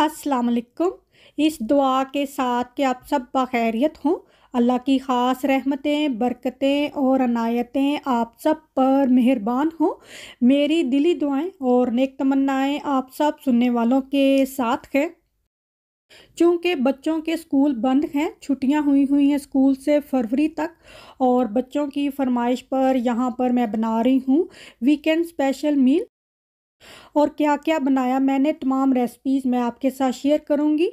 अस्सलाम वालेकुम इस दुआ के साथ कि आप सब बखैरियत हों अल्लाह की ख़ास रहमतें बरकतें और अनायतें आप सब पर मेहरबान हों मेरी दिली दुआएं और नेक तमन्नाएं आप सब सुनने वालों के साथ हैं चूँकि बच्चों के स्कूल बंद हैं छुट्टियां हुई हुई हैं स्कूल से फरवरी तक और बच्चों की फरमाइश पर यहाँ पर मैं बना रही हूँ वीकेंड स्पेशल मील और क्या क्या बनाया मैंने तमाम रेसिपीज़ मैं आपके साथ शेयर करूँगी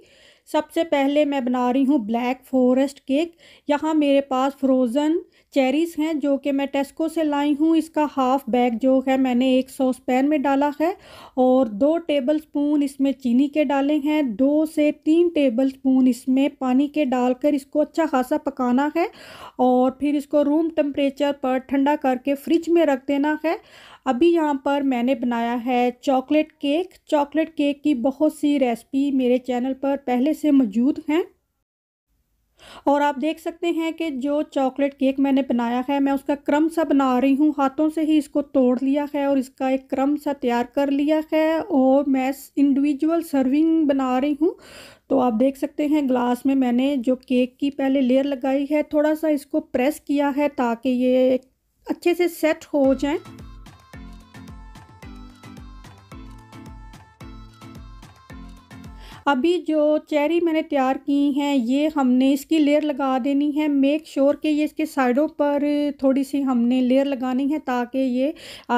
सबसे पहले मैं बना रही हूँ ब्लैक फॉरेस्ट केक यहाँ मेरे पास फ्रोज़न चेरीज़ हैं जो कि मैं टेस्को से लाई हूँ इसका हाफ़ बैग जो है मैंने एक सॉस पैन में डाला है और दो टेबल स्पून इसमें चीनी के डाले हैं दो से तीन टेबल स्पून इसमें पानी के डालकर इसको अच्छा खासा पकाना है और फिर इसको रूम टम्परेचर पर ठंडा करके फ्रिज में रख देना है अभी यहाँ पर मैंने बनाया है चॉकलेट केक चॉकलेट केक की बहुत सी रेसिपी मेरे चैनल पर पहले से मौजूद हैं और आप देख सकते हैं कि जो चॉकलेट केक मैंने बनाया है मैं उसका क्रम सा बना रही हूँ हाथों से ही इसको तोड़ लिया है और इसका एक क्रम सा तैयार कर लिया है और मैं इंडिविजुअल सर्विंग बना रही हूँ तो आप देख सकते हैं ग्लास में मैंने जो केक की पहले लेयर लगाई है थोड़ा सा इसको प्रेस किया है ताकि ये अच्छे से सेट हो जाए अभी जो चेरी मैंने तैयार की हैं ये हमने इसकी लेयर लगा देनी है मेक श्योर sure कि ये इसके साइडों पर थोड़ी सी हमने लेयर लगानी है ताकि ये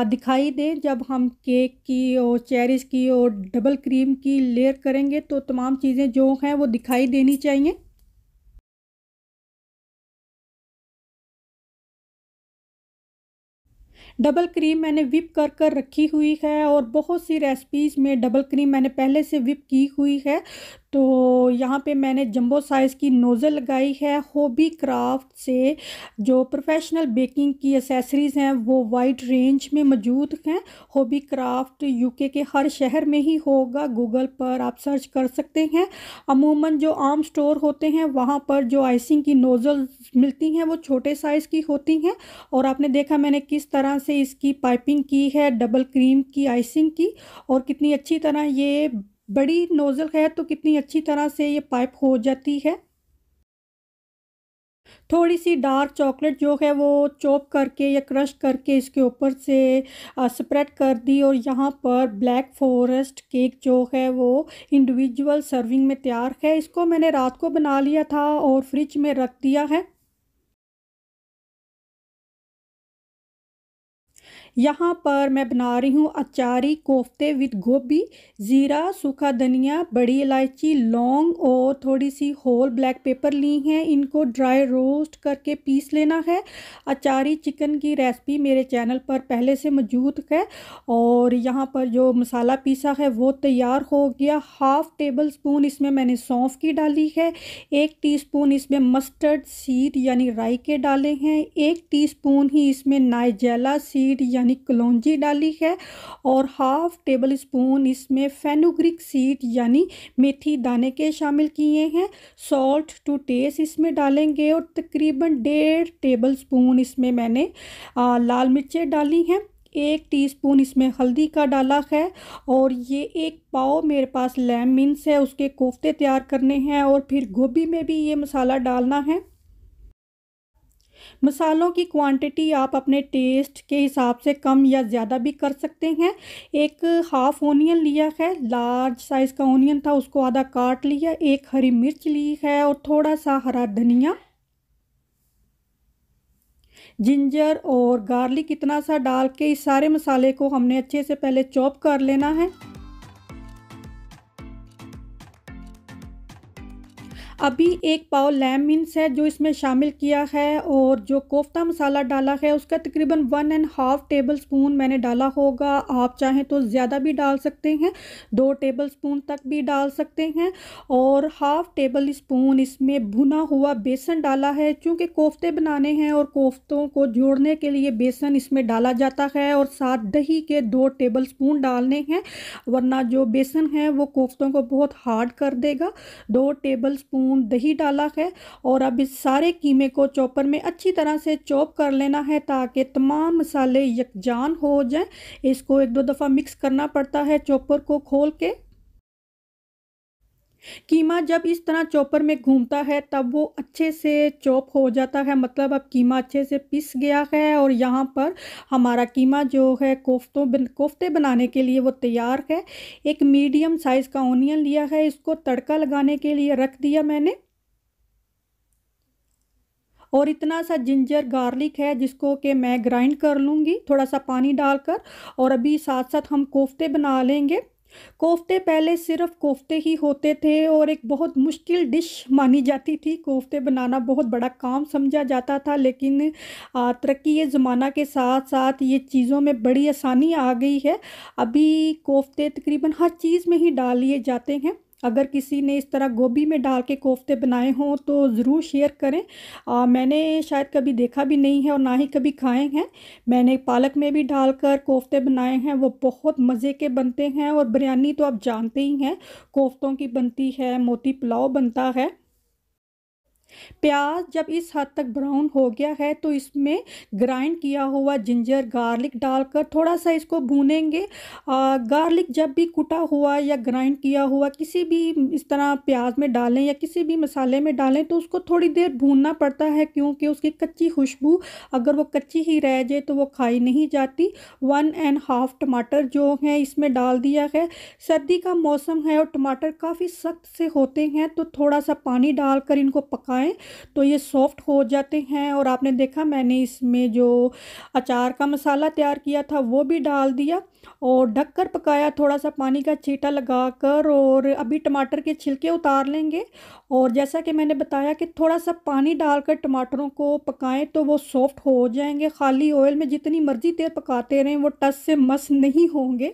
दिखाई दे जब हम केक की और चेरीज़ की और डबल क्रीम की लेयर करेंगे तो तमाम चीज़ें जो हैं वो दिखाई देनी चाहिए डबल क्रीम मैंने विप कर कर रखी हुई है और बहुत सी रेसिपीज़ में डबल क्रीम मैंने पहले से विप की हुई है तो यहाँ पे मैंने जंबो साइज़ की नोज़ल लगाई है होबी क्राफ्ट से जो प्रोफेशनल बेकिंग की एसेसरीज़ हैं वो वाइड रेंज में मौजूद हैं होबी क्राफ्ट यूके के हर शहर में ही होगा गूगल पर आप सर्च कर सकते हैं अमूमन जो आम स्टोर होते हैं वहाँ पर जो आइसिंग की नोज़ल मिलती हैं वो छोटे साइज़ की होती हैं और आपने देखा मैंने किस तरह से इसकी पाइपिंग की है डबल क्रीम की आइसिंग की और कितनी अच्छी तरह ये बड़ी नोज़ल है तो कितनी अच्छी तरह से ये पाइप हो जाती है थोड़ी सी डार्क चॉकलेट जो है वो चॉप करके या क्रश करके इसके ऊपर से स्प्रेड कर दी और यहाँ पर ब्लैक फॉरेस्ट केक जो है वो इंडिविजुअल सर्विंग में तैयार है इसको मैंने रात को बना लिया था और फ्रिज में रख दिया है यहाँ पर मैं बना रही हूँ अचारी कोफ्ते विद गोभी ज़ीरा सूखा धनिया बड़ी इलायची लौंग और थोड़ी सी होल ब्लैक पेपर ली हैं इनको ड्राई रोस्ट करके पीस लेना है अचारी चिकन की रेसिपी मेरे चैनल पर पहले से मौजूद है और यहाँ पर जो मसाला पीसा है वो तैयार हो गया हाफ़ टेबल स्पून इसमें मैंने सौंफ की डाली है एक टी इसमें मस्टर्ड सीड यानी राई के डाले हैं एक टी ही इसमें नाइजेला सीड यानी कलौजी डाली है और हाफ टेबल स्पून इसमें फेनोग्रिक सीड यानी मेथी दाने के शामिल किए हैं सॉल्ट टू टेस्ट इसमें डालेंगे और तकरीबन डेढ़ टेबल स्पून इसमें मैंने आ, लाल मिर्चें डाली हैं एक टीस्पून इसमें हल्दी का डाला है और ये एक पाव मेरे पास लैम मिन्स है उसके कोफ्ते तैयार करने हैं और फिर गोभी में भी ये मसाला डालना है मसालों की क्वांटिटी आप अपने टेस्ट के हिसाब से कम या ज़्यादा भी कर सकते हैं एक हाफ़ ओनियन लिया है लार्ज साइज़ का ओनियन था उसको आधा काट लिया एक हरी मिर्च ली है और थोड़ा सा हरा धनिया जिंजर और गार्लिक इतना सा डाल के इस सारे मसाले को हमने अच्छे से पहले चॉप कर लेना है अभी एक पाव लैम मिन्स है जो इसमें शामिल किया है और जो कोफ्ता मसाला डाला है उसका तकरीबन one and half tablespoon मैंने डाला होगा आप चाहें तो ज़्यादा भी डाल सकते हैं दो टेबल स्पून तक भी डाल सकते हैं और हाफ़ टेबल स्पून इसमें भुना हुआ बेसन डाला है क्योंकि कोफ्ते बनाने हैं और कोफ्तों को जोड़ने के लिए बेसन इसमें डाला जाता है और साथ दही के दो टेबल स्पून डालने हैं वरना जो बेसन है वो कोफ्तों को बहुत हार्ड कर देगा दो टेबल स्पून स्पून दही डाला है और अब इस सारे कीमे को चॉपर में अच्छी तरह से चॉप कर लेना है ताकि तमाम मसाले यकजान हो जाएं इसको एक दो दफ़ा मिक्स करना पड़ता है चॉपर को खोल के कीमा जब इस तरह चॉपर में घूमता है तब वो अच्छे से चॉप हो जाता है मतलब अब कीमा अच्छे से पिस गया है और यहाँ पर हमारा कीमा जो है कोफ्तों बन, कोफ्ते बनाने के लिए वो तैयार है एक मीडियम साइज़ का ऑनियन लिया है इसको तड़का लगाने के लिए रख दिया मैंने और इतना सा जिंजर गार्लिक है जिसको कि मैं ग्राइंड कर लूँगी थोड़ा सा पानी डालकर और अभी साथ साथ हम कोफ्ते बना लेंगे कोफ्ते पहले सिर्फ कोफ्ते ही होते थे और एक बहुत मुश्किल डिश मानी जाती थी कोफ्ते बनाना बहुत बड़ा काम समझा जाता था लेकिन तरक्की ज़माना के साथ साथ ये चीज़ों में बड़ी आसानी आ गई है अभी कोफ्ते तकरीबन हर चीज़ में ही डाल लिए जाते हैं अगर किसी ने इस तरह गोभी में डाल के कोफ्ते बनाए हों तो ज़रूर शेयर करें आ, मैंने शायद कभी देखा भी नहीं है और ना ही कभी खाए हैं मैंने पालक में भी डालकर कोफ्ते बनाए हैं वो बहुत मज़े के बनते हैं और बिरयानी तो आप जानते ही हैं कोफ्तों की बनती है मोती पुलाव बनता है प्याज जब इस हद तक ब्राउन हो गया है तो इसमें ग्राइंड किया हुआ जिंजर गार्लिक डालकर थोड़ा सा इसको भूनेंगे गार्लिक जब भी कुटा हुआ या ग्राइंड किया हुआ किसी भी इस तरह प्याज में डालें या किसी भी मसाले में डालें तो उसको थोड़ी देर भूनना पड़ता है क्योंकि उसकी कच्ची खुशबू अगर वो कच्ची ही रह जाए तो वो खाई नहीं जाती वन एंड हाफ टमाटर जो है इसमें डाल दिया है सर्दी का मौसम है और टमाटर काफ़ी सख्त से होते हैं तो थोड़ा सा पानी डालकर इनको पका है तो ये सॉफ्ट हो जाते हैं और आपने देखा मैंने इसमें जो अचार का मसाला तैयार किया था वो भी डाल दिया और ढक कर पकाया थोड़ा सा पानी का चीटा लगा कर और अभी टमाटर के छिलके उतार लेंगे और जैसा कि मैंने बताया कि थोड़ा सा पानी डालकर टमाटरों को पकाएं तो वो सॉफ्ट हो जाएंगे खाली ऑयल में जितनी मर्ज़ी देर पकाते रहें वो टस से मस नहीं होंगे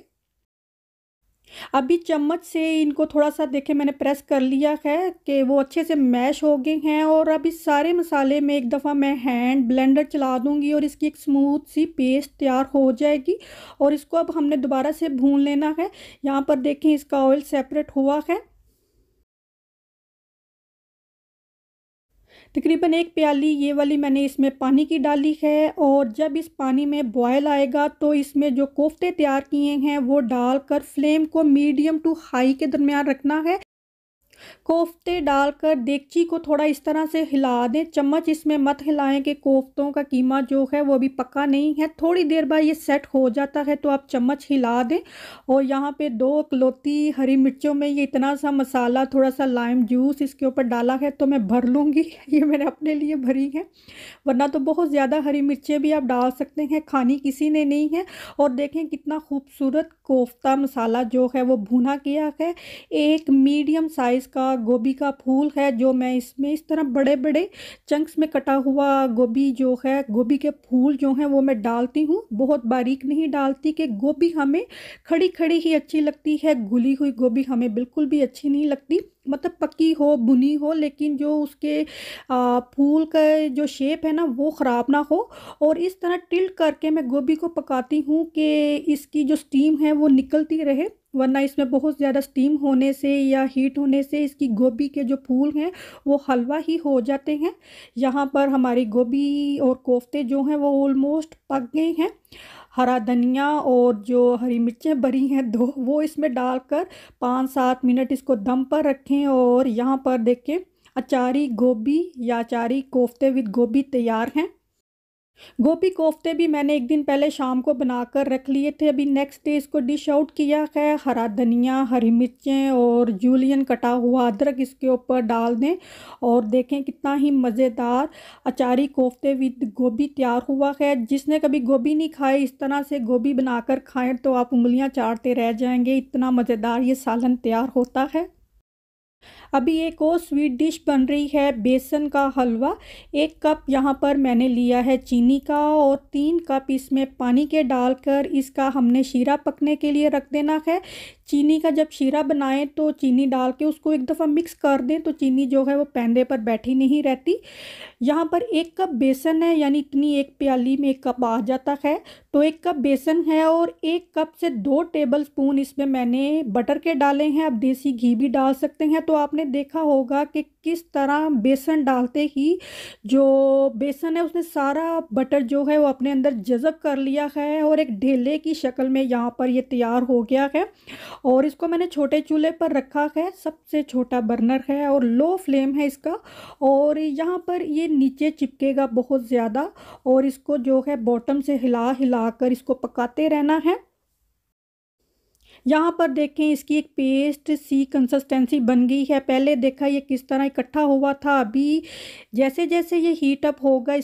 अभी चम्मच से इनको थोड़ा सा देखें मैंने प्रेस कर लिया है कि वो अच्छे से मैश हो गए हैं और अभी सारे मसाले में एक दफ़ा मैं हैंड ब्लेंडर चला दूँगी और इसकी एक स्मूथ सी पेस्ट तैयार हो जाएगी और इसको अब हमने दोबारा से भून लेना है यहाँ पर देखें इसका ऑयल सेपरेट हुआ है तकरीबन एक प्याली ये वाली मैंने इसमें पानी की डाली है और जब इस पानी में बॉयल आएगा तो इसमें जो कोफ्ते तैयार किए हैं वो डालकर फ्लेम को मीडियम टू हाई के दरमियान रखना है कोफ्ते डालकर देगची को थोड़ा इस तरह से हिला दें चम्मच इसमें मत हिलाएं कि कोफ्तों का कीमा जो है वो अभी पका नहीं है थोड़ी देर बाद ये सेट हो जाता है तो आप चम्मच हिला दें और यहाँ पे दो कलोती हरी मिर्चों में ये इतना सा मसाला थोड़ा सा लाइम जूस इसके ऊपर डाला है तो मैं भर लूँगी ये मैंने अपने लिए भरी है वरना तो बहुत ज़्यादा हरी मिर्चें भी आप डाल सकते हैं खानी किसी ने नहीं है और देखें कितना खूबसूरत कोफ्ता मसाला जो है वो भुना किया है एक मीडियम साइज़ इसका गोभी का फूल है जो मैं इसमें इस तरह बड़े बड़े चंक्स में कटा हुआ गोभी जो है गोभी के फूल जो हैं वो मैं डालती हूँ बहुत बारीक नहीं डालती कि गोभी हमें खड़ी खड़ी ही अच्छी लगती है घुली हुई गोभी हमें बिल्कुल भी अच्छी नहीं लगती मतलब पकी हो बुनी हो लेकिन जो उसके फूल का जो शेप है ना वो ख़राब ना हो और इस तरह टिल्ट करके मैं गोभी को पकाती हूँ कि इसकी जो स्टीम है वो निकलती रहे वरना इसमें बहुत ज़्यादा स्टीम होने से या हीट होने से इसकी गोभी के जो फूल हैं वो हलवा ही हो जाते हैं यहाँ पर हमारी गोभी और कोफ्ते जो हैं वो ऑलमोस्ट पक गए हैं हरा धनिया और जो हरी मिर्चें भरी हैं दो वो इसमें डालकर पाँच सात मिनट इसको दम पर रखें और यहाँ पर देखें अचारी गोभी या अचारी कोफ्ते विद गोभी तैयार हैं गोभी कोफ्ते भी मैंने एक दिन पहले शाम को बनाकर रख लिए थे अभी नेक्स्ट डे इसको डिश आउट किया है हरा धनिया हरी मिर्चें और जूलियन कटा हुआ अदरक इसके ऊपर डाल दें और देखें कितना ही मज़ेदार अचारी कोफ्ते विद गोभी तैयार हुआ है जिसने कभी गोभी नहीं खाई इस तरह से गोभी बनाकर खाएं तो आप उंगलियां चाटते रह जाएंगे इतना मज़ेदार ये सालन तैयार होता है अभी एक और स्वीट डिश बन रही है बेसन का हलवा एक कप यहाँ पर मैंने लिया है चीनी का और तीन कप इसमें पानी के डालकर इसका हमने शीरा पकने के लिए रख देना है चीनी का जब शीरा बनाएं तो चीनी डाल के उसको एक दफ़ा मिक्स कर दें तो चीनी जो है वो पैंदे पर बैठी नहीं रहती यहाँ पर एक कप बेसन है यानी इतनी एक प्याली में एक कप आ जाता है तो एक कप बेसन है और एक कप से दो टेबल स्पून इसमें मैंने बटर के डाले हैं आप देसी घी भी डाल सकते हैं तो आपने देखा होगा कि किस तरह बेसन डालते ही जो बेसन है उसने सारा बटर जो है वो अपने अंदर जज़ब कर लिया है और एक ढेले की शक्ल में यहाँ पर ये तैयार हो गया है और इसको मैंने छोटे चूल्हे पर रखा है सबसे छोटा बर्नर है और लो फ्लेम है इसका और यहाँ पर ये नीचे चिपकेगा बहुत ज़्यादा और इसको जो है बॉटम से हिला हिला चलाकर इसको पकाते रहना है यहाँ पर देखें इसकी एक पेस्ट सी कंसिस्टेंसी बन गई है पहले देखा ये किस तरह इकट्ठा हुआ था अभी जैसे जैसे ये हीट अप होगा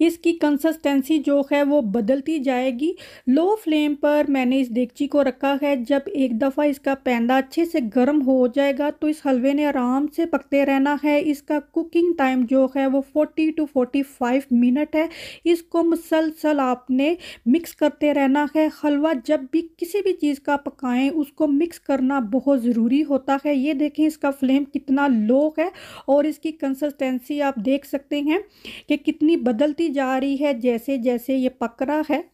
इसकी कंसिस्टेंसी जो है वो बदलती जाएगी लो फ्लेम पर मैंने इस देगची को रखा है जब एक दफ़ा इसका पैंदा अच्छे से गर्म हो जाएगा तो इस हलवे ने आराम से पकते रहना है इसका कुकिंग टाइम जो है वो forty two forty five minute है इसको मुसलसल आपने मिक्स करते रहना है हलवा जब भी किसी भी चीज़ का पकाएं उसको मिक्स करना बहुत ज़रूरी होता है ये देखें इसका फ्लेम कितना लो है और इसकी कंसिस्टेंसी आप देख सकते हैं कि कितनी बदल निकलती जा रही है जैसे जैसे ये पक रहा है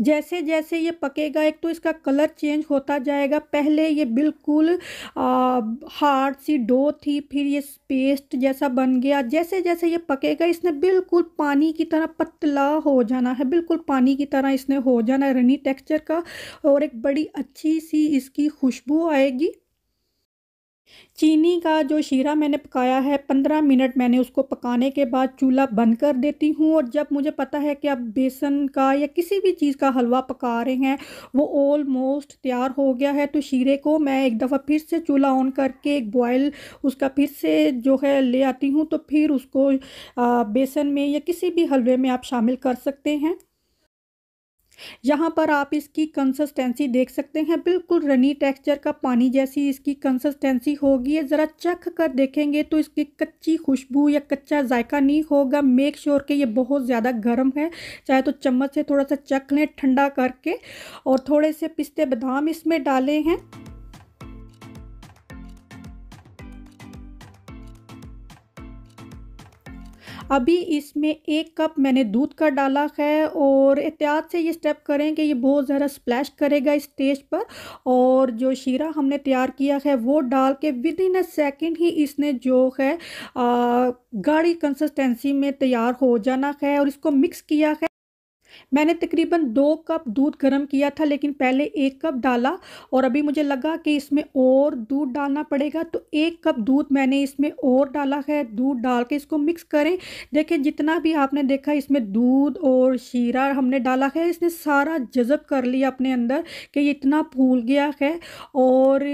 जैसे जैसे ये पकेगा एक तो इसका कलर चेंज होता जाएगा पहले ये बिल्कुल हार्ड सी डो थी फिर ये पेस्ट जैसा बन गया जैसे जैसे ये पकेगा इसने बिल्कुल पानी की तरह पतला हो जाना है बिल्कुल पानी की तरह इसने हो जाना है रनी टेक्सचर का और एक बड़ी अच्छी सी इसकी खुशबू आएगी चीनी का जो शीरा मैंने पकाया है पंद्रह मिनट मैंने उसको पकाने के बाद चूल्हा बंद कर देती हूँ और जब मुझे पता है कि आप बेसन का या किसी भी चीज़ का हलवा पका रहे हैं वो ऑलमोस्ट तैयार हो गया है तो शीरे को मैं एक दफ़ा फिर से चूल्हा ऑन करके एक बॉयल उसका फिर से जो है ले आती हूँ तो फिर उसको बेसन में या किसी भी हलवे में आप शामिल कर सकते हैं यहाँ पर आप इसकी कंसिस्टेंसी देख सकते हैं बिल्कुल रनी टेक्सचर का पानी जैसी इसकी कंसिस्टेंसी होगी ज़रा चख कर देखेंगे तो इसकी कच्ची खुशबू या कच्चा जायका नहीं होगा मेक श्योर के ये बहुत ज़्यादा गर्म है चाहे तो चम्मच से थोड़ा सा चख लें ठंडा करके और थोड़े से पिस्ते बादाम इसमें डाले हैं अभी इसमें एक कप मैंने दूध का डाला है और एहतियात से ये स्टेप करें कि ये बहुत ज़्यादा स्प्लैश करेगा इस स्टेज पर और जो शीरा हमने तैयार किया है वो डाल के विद इन अ सेकेंड ही इसने जो है गाढ़ी कंसिस्टेंसी में तैयार हो जाना है और इसको मिक्स किया है मैंने तकरीबन दो कप दूध गर्म किया था लेकिन पहले एक कप डाला और अभी मुझे लगा कि इसमें और दूध डालना पड़ेगा तो एक कप दूध मैंने इसमें और डाला है दूध डाल के इसको मिक्स करें देखिए जितना भी आपने देखा इसमें दूध और शीरा हमने डाला है इसने सारा जज़ब कर लिया अपने अंदर कि इतना फूल गया है और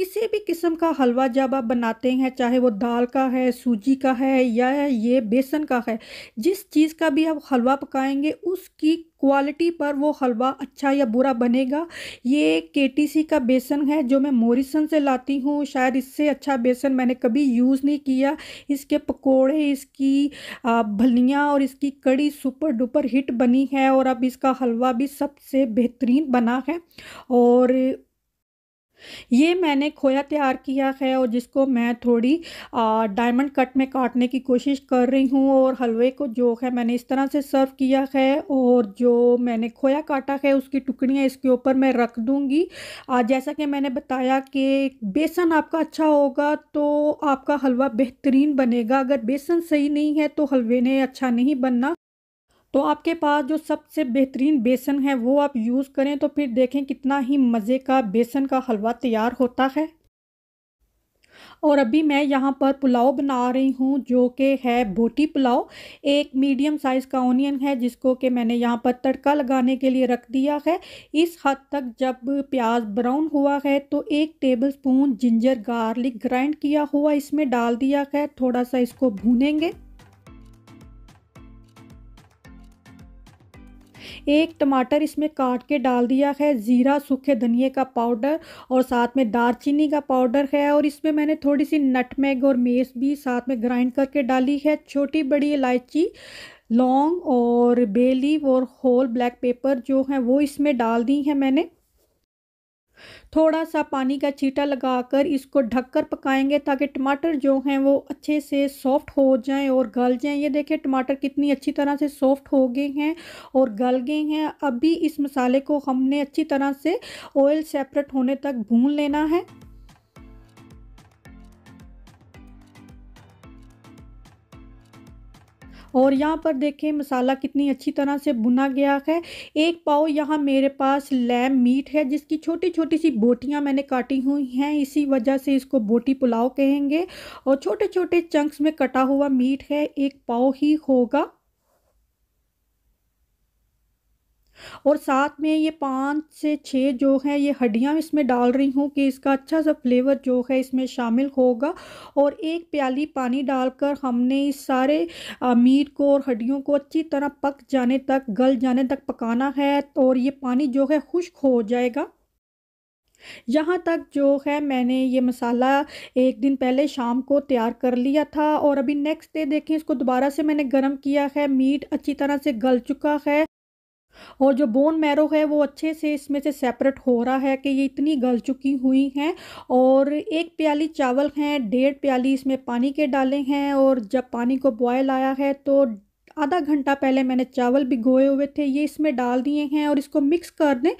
किसी भी किस्म का हलवा जब आप बनाते हैं चाहे वो दाल का है सूजी का है या ये बेसन का है जिस चीज़ का भी आप हलवा पकाएंगे उसकी क्वालिटी पर वो हलवा अच्छा या बुरा बनेगा ये केटीसी का बेसन है जो मैं मोरिसन से लाती हूँ शायद इससे अच्छा बेसन मैंने कभी यूज़ नहीं किया इसके पकोड़े इसकी भलियाँ और इसकी कड़ी सुपर डुपर हिट बनी है और अब इसका हलवा भी सबसे बेहतरीन बना है और ये मैंने खोया तैयार किया है और जिसको मैं थोड़ी डायमंड कट में काटने की कोशिश कर रही हूँ और हलवे को जो है मैंने इस तरह से सर्व किया है और जो मैंने खोया काटा है उसकी टुकड़ियाँ इसके ऊपर मैं रख दूँगी जैसा कि मैंने बताया कि बेसन आपका अच्छा होगा तो आपका हलवा बेहतरीन बनेगा अगर बेसन सही नहीं है तो हलवे ने अच्छा नहीं बनना तो आपके पास जो सबसे बेहतरीन बेसन है वो आप यूज़ करें तो फिर देखें कितना ही मज़े का बेसन का हलवा तैयार होता है और अभी मैं यहाँ पर पुलाव बना रही हूँ जो कि है बोटी पुलाव एक मीडियम साइज़ का ऑनियन है जिसको कि मैंने यहाँ पर तड़का लगाने के लिए रख दिया है इस हद तक जब प्याज ब्राउन हुआ है तो एक tablespoon ginger garlic grind किया हुआ इसमें डाल दिया है थोड़ा सा इसको भूनेंगे एक टमाटर इसमें काट के डाल दिया है ज़ीरा सूखे धनिए का पाउडर और साथ में दारचीनी का पाउडर है और इसमें मैंने थोड़ी सी नटमैग और मेस भी साथ में ग्राइंड करके डाली है छोटी बड़ी इलायची लौंग और बेलीव और होल ब्लैक पेपर जो हैं वो इसमें डाल दी हैं मैंने थोड़ा सा पानी का छीटा लगाकर इसको ढककर पकाएंगे ताकि टमाटर जो हैं वो अच्छे से सॉफ्ट हो जाएं और गल जाएं ये देखें टमाटर कितनी अच्छी तरह से सॉफ्ट हो गए हैं और गल गए हैं अभी इस मसाले को हमने अच्छी तरह से ऑयल सेपरेट होने तक भून लेना है और यहाँ पर देखें मसाला कितनी अच्छी तरह से बुना गया है एक पाव यहाँ मेरे पास लैम मीट है जिसकी छोटी छोटी सी बोटियाँ मैंने काटी हुई हैं इसी वजह से इसको बोटी पुलाव कहेंगे और छोटे छोटे चंक्स में कटा हुआ मीट है एक पाव ही होगा और साथ में ये पाँच से छः जो है ये हड्डियाँ इसमें डाल रही हूँ कि इसका अच्छा सा फ्लेवर जो है इसमें शामिल होगा और एक प्याली पानी डालकर हमने इस सारे मीट को और हड्डियों को अच्छी तरह पक जाने तक गल जाने तक पकाना है और ये पानी जो है खुश्क हो जाएगा यहाँ तक जो है मैंने ये मसाला एक दिन पहले शाम को तैयार कर लिया था और अभी नेक्स्ट डे देखें इसको दोबारा से मैंने गर्म किया है मीट अच्छी तरह से गल चुका है और जो बोन मैरो है वो अच्छे से इसमें से सेपरेट हो रहा है कि ये इतनी गल चुकी हुई हैं और एक प्याली चावल हैं डेढ़ प्याली इसमें पानी के डाले हैं और जब पानी को बॉयल आया है तो आधा घंटा पहले मैंने चावल भिगोए हुए थे ये इसमें डाल दिए हैं और इसको मिक्स कर दें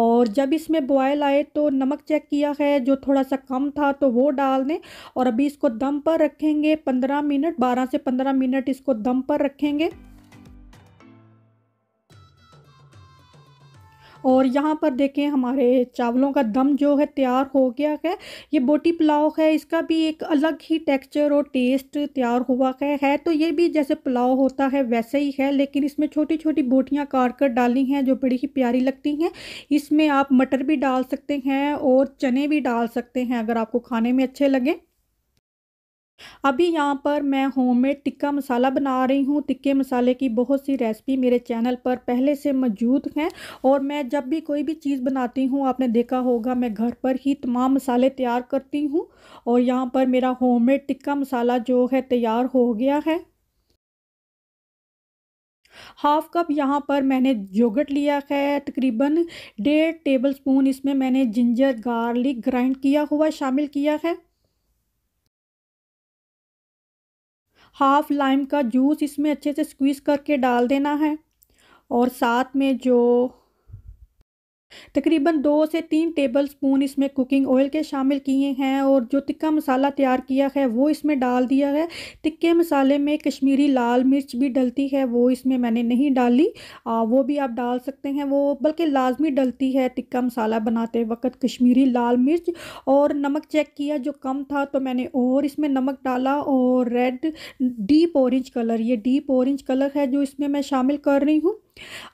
और जब इसमें बॉयल आए तो नमक चेक किया है जो थोड़ा सा कम था तो वो डाल दें और अभी इसको दम पर रखेंगे पंद्रह मिनट बारह से पंद्रह मिनट इसको दम पर रखेंगे और यहाँ पर देखें हमारे चावलों का दम जो है तैयार हो गया है ये बोटी पुलाव है इसका भी एक अलग ही टेक्सचर और टेस्ट तैयार हुआ है, है तो ये भी जैसे पुलाव होता है वैसे ही है लेकिन इसमें छोटी छोटी बोटियाँ काट कर डाली हैं जो बड़ी ही प्यारी लगती हैं इसमें आप मटर भी डाल सकते हैं और चने भी डाल सकते हैं अगर आपको खाने में अच्छे लगें अभी यहाँ पर मैं होममेड टिक्का मसाला बना रही हूँ टिक्के मसाले की बहुत सी रेसिपी मेरे चैनल पर पहले से मौजूद हैं और मैं जब भी कोई भी चीज़ बनाती हूँ आपने देखा होगा मैं घर पर ही तमाम मसाले तैयार करती हूँ और यहाँ पर मेरा होममेड टिक्का मसाला जो है तैयार हो गया है हाफ कप यहाँ पर मैंने जोगट लिया है तकरीबन डेढ़ टेबल स्पून इसमें मैंने जिंजर गार्लिक ग्राइंड किया हुआ शामिल किया है हाफ लाइम का जूस इसमें अच्छे से स्क्वीज़ करके डाल देना है और साथ में जो तकरीबन दो से तीन टेबल स्पून इसमें कुकिंग ऑयल के शामिल किए हैं और जो तिक्का मसाला तैयार किया है वो इसमें डाल दिया है तिक्के मसाले में कश्मीरी लाल मिर्च भी डलती है वो इसमें मैंने नहीं डाली आ, वो भी आप डाल सकते हैं वो बल्कि लाजमी डलती है तिक्का मसाला बनाते वक्त कश्मीरी लाल मिर्च और नमक चेक किया जो कम था तो मैंने और इसमें नमक डाला और रेड डीप ऑरेंज कलर ये डीप ऑरेंज कलर है जो इसमें मैं शामिल कर रही हूँ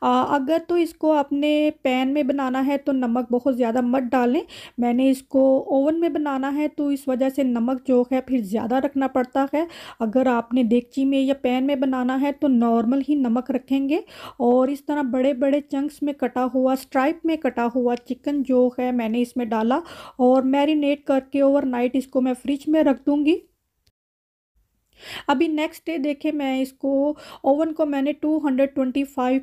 अगर तो इसको आपने पैन में बनाना है तो नमक बहुत ज़्यादा मत डालें मैंने इसको ओवन में बनाना है तो इस वजह से नमक जो है फिर ज़्यादा रखना पड़ता है अगर आपने देगची में या पैन में बनाना है तो नॉर्मल ही नमक रखेंगे और इस तरह बड़े बड़े चंक्स में कटा हुआ स्ट्राइप में कटा हुआ चिकन जो है मैंने इसमें डाला और मैरिनेट करके ओवर इसको मैं फ्रिज में रख दूँगी अभी नेक्स्ट डे देखें मैं इसको ओवन को मैंने 225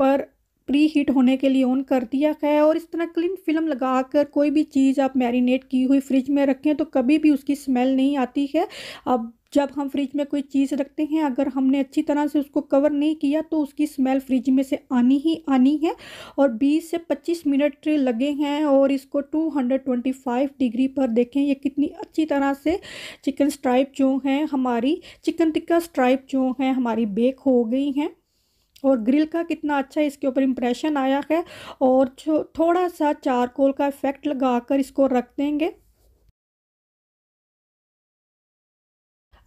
पर प्री हीट होने के लिए ऑन कर दिया है और इस तरह क्लीन फिल्म लगाकर कोई भी चीज़ आप मैरिनेट की हुई फ्रिज में रखें तो कभी भी उसकी स्मेल नहीं आती है अब जब हम फ्रिज में कोई चीज़ रखते हैं अगर हमने अच्छी तरह से उसको कवर नहीं किया तो उसकी स्मेल फ्रिज में से आनी ही आनी है और 20 से 25 मिनट लगे हैं और इसको 225 डिग्री पर देखें ये कितनी अच्छी तरह से चिकन स्ट्राइप जो हैं हमारी चिकन टिक्का स्ट्राइप जो हैं हमारी बेक हो गई हैं और ग्रिल का कितना अच्छा इसके ऊपर इम्प्रेशन आया है और थोड़ा सा चारकोल का इफ़ेक्ट लगा कर इसको रख देंगे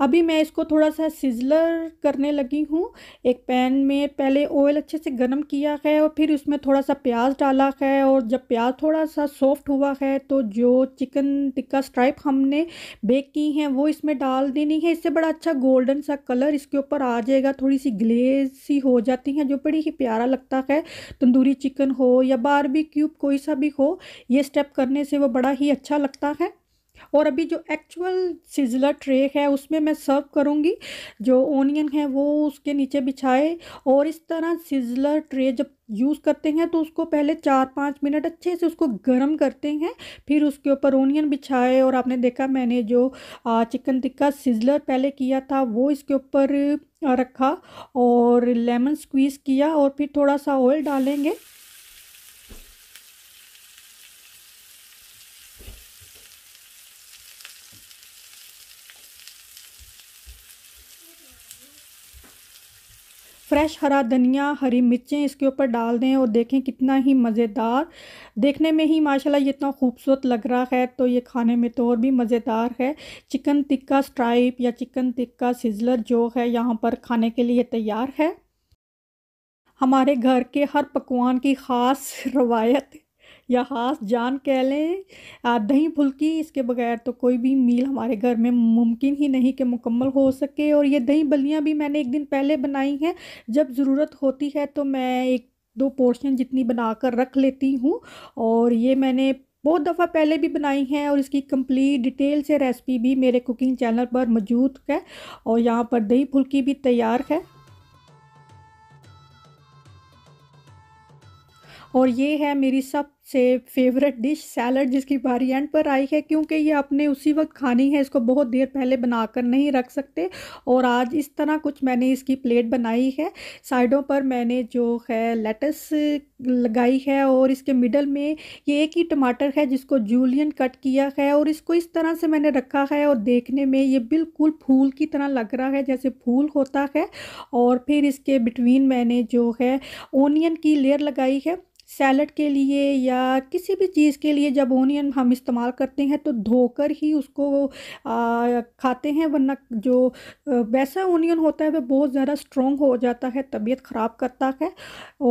अभी मैं इसको थोड़ा सा सिजलर करने लगी हूँ एक पैन में पहले ऑयल अच्छे से गर्म किया है और फिर उसमें थोड़ा सा प्याज डाला है और जब प्याज थोड़ा सा सॉफ्ट हुआ है तो जो चिकन टिक्का स्ट्राइप हमने बेक की हैं वो इसमें डाल देनी है इससे बड़ा अच्छा गोल्डन सा कलर इसके ऊपर आ जाएगा थोड़ी सी ग्लेज सी हो जाती हैं जो बड़ी ही प्यारा लगता है तंदूरी चिकन हो या बार क्यूब कोई सा भी हो ये स्टेप करने से वो बड़ा ही अच्छा लगता है और अभी जो एक्चुअल सिजलर ट्रे है उसमें मैं सर्व करूँगी जो ओनियन है वो उसके नीचे बिछाए और इस तरह सिजलर ट्रे जब यूज़ करते हैं तो उसको पहले चार पाँच मिनट अच्छे से उसको गर्म करते हैं फिर उसके ऊपर ओनियन बिछाए और आपने देखा मैंने जो चिकन टिक्का सिजलर पहले किया था वो इसके ऊपर रखा और लेमन स्क्वीज़ किया और फिर थोड़ा सा ऑयल डालेंगे फ्रेश हरा धनिया हरी मिर्चें इसके ऊपर डाल दें और देखें कितना ही मज़ेदार देखने में ही माशाल्लाह ये इतना खूबसूरत लग रहा है तो ये खाने में तो और भी मज़ेदार है चिकन टिक्का स्ट्राइप या चिकन टिक्का सिजलर जो है यहाँ पर खाने के लिए तैयार है हमारे घर के हर पकवान की ख़ास रवायत या हास जान कह लें दही फुल्की इसके बगैर तो कोई भी मील हमारे घर में मुमकिन ही नहीं कि मुकम्मल हो सके और ये दही बलियाँ भी मैंने एक दिन पहले बनाई हैं जब ज़रूरत होती है तो मैं एक दो पोर्शन जितनी बनाकर रख लेती हूँ और ये मैंने बहुत दफ़ा पहले भी बनाई हैं और इसकी कंप्लीट डिटेल से रेसिपी भी मेरे कुकिंग चैनल पर मौजूद है और यहाँ पर दही फुल्की भी तैयार है और ये है मेरी सब से फेवरेट डिश सैलड जिसकी एंड पर आई है क्योंकि ये अपने उसी वक्त खानी है इसको बहुत देर पहले बनाकर नहीं रख सकते और आज इस तरह कुछ मैंने इसकी प्लेट बनाई है साइडों पर मैंने जो है लेटस लगाई है और इसके मिडल में ये एक ही टमाटर है जिसको जूलियन कट किया है और इसको इस तरह से मैंने रखा है और देखने में ये बिल्कुल फूल की तरह लग रहा है जैसे फूल होता है और फिर इसके बिटवीन मैंने जो है ओनियन की लेयर लगाई है सैलड के लिए या किसी भी चीज़ के लिए जब ओनियन हम इस्तेमाल करते हैं तो धोकर ही उसको आ, खाते हैं वरना जो वैसा ओनियन होता है वह बहुत ज़्यादा स्ट्रॉन्ग हो जाता है तबीयत ख़राब करता है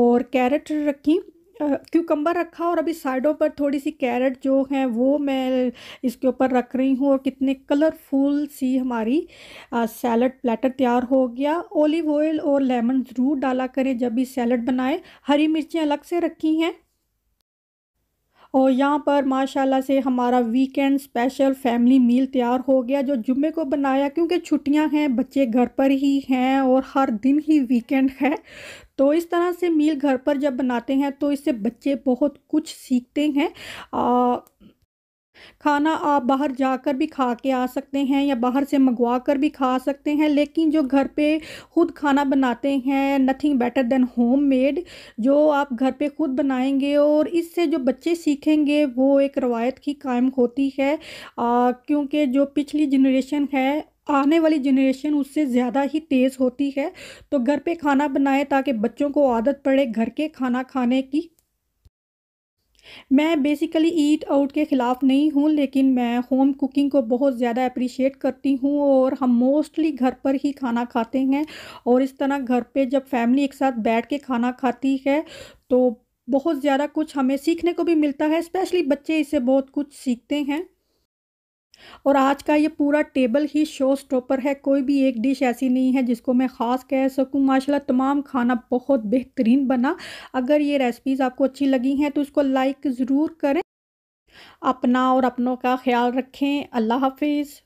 और कैरेट रखी क्यूकम्बर रखा और अभी साइडों पर थोड़ी सी कैरेट जो है वो मैं इसके ऊपर रख रही हूँ और कितने कलरफुल सी हमारी सैलड प्लेटर तैयार हो गया ओलिव ऑयल और लेमन ज़रूर डाला करें जब भी सैलड बनाएं हरी मिर्चें अलग से रखी हैं और यहाँ पर माशाल्लाह से हमारा वीकेंड स्पेशल फैमिली मील तैयार हो गया जो जुम्मे को बनाया क्योंकि छुट्टियां हैं बच्चे घर पर ही हैं और हर दिन ही वीकेंड है तो इस तरह से मील घर पर जब बनाते हैं तो इससे बच्चे बहुत कुछ सीखते हैं आ, खाना आप बाहर जाकर भी खा के आ सकते हैं या बाहर से मंगवा कर भी खा सकते हैं लेकिन जो घर पे खुद खाना बनाते हैं nothing better than homemade जो आप घर पे खुद बनाएंगे और इससे जो बच्चे सीखेंगे वो एक रवायत की कायम होती है क्योंकि जो पिछली जनरेशन है आने वाली जनरेशन उससे ज़्यादा ही तेज़ होती है तो घर पे खाना बनाएं ताकि बच्चों को आदत पड़े घर के खाना खाने की मैं बेसिकली ईट आउट के ख़िलाफ़ नहीं हूँ लेकिन मैं होम कुकिंग को बहुत ज़्यादा अप्रिशिएट करती हूँ और हम मोस्टली घर पर ही खाना खाते हैं और इस तरह घर पे जब फैमिली एक साथ बैठ के खाना खाती है तो बहुत ज़्यादा कुछ हमें सीखने को भी मिलता है स्पेशली बच्चे इससे बहुत कुछ सीखते हैं और आज का ये पूरा टेबल ही शो स्टॉपर है कोई भी एक डिश ऐसी नहीं है जिसको मैं ख़ास कह सकूँ माशाल्लाह तमाम खाना बहुत बेहतरीन बना अगर ये रेसिपीज़ आपको अच्छी लगी हैं तो इसको लाइक ज़रूर करें अपना और अपनों का ख्याल रखें अल्लाह हाफिज़